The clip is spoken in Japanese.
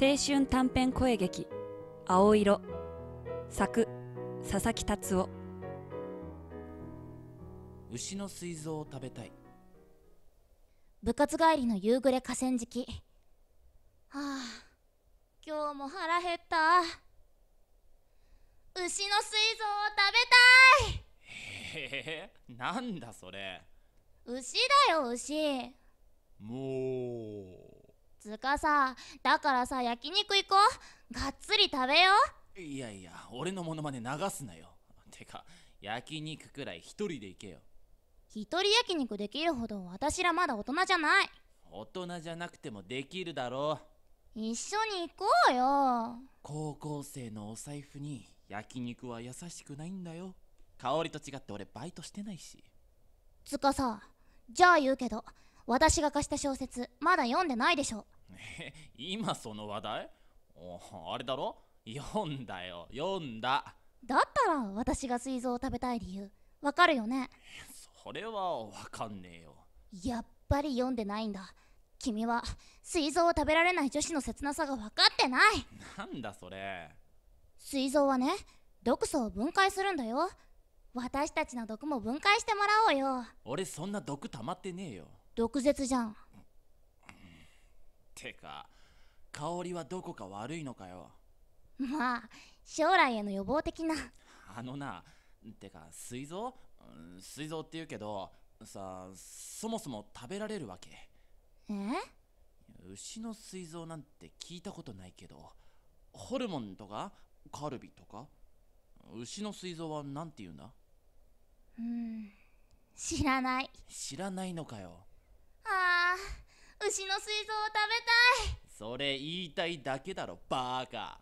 青春短編声劇「青色」作佐々木達夫牛の膵臓を食べたい部活帰りの夕暮れ河川敷はあ今日も腹減った牛の膵臓を食べたいへえなんだそれ牛だよ牛もうつかさだからさ焼肉行こうがっつり食べよういやいや俺のモノマネ流すなよてか焼肉くらい一人で行けよ一人焼肉できるほど私らまだ大人じゃない大人じゃなくてもできるだろう一緒に行こうよ高校生のお財布に焼肉は優しくないんだよ香りと違って俺バイトしてないしつかさじゃあ言うけど私が貸した小説まだ読んでないでしょ 今その話題あれだろ読んだよ読んだだったら私が膵臓を食べたい理由わかるよねそれはわかんねえよやっぱり読んでないんだ君は膵臓を食べられない女子の切なさが分かってないなんだそれ膵臓はね毒素を分解するんだよ私たちの毒も分解してもらおうよ俺そんな毒溜まってねえよ毒舌じゃんてか香りはどこか悪いのかよまあ将来への予防的なあのなてか膵臓膵臓って言うけどさそもそも食べられるわけえ牛の膵臓なんて聞いたことないけどホルモンとかカルビとか牛の膵臓は何て言うんだうん知らない知らないのかよ牛の水槽を食べたいそれ言いたいだけだろバーカ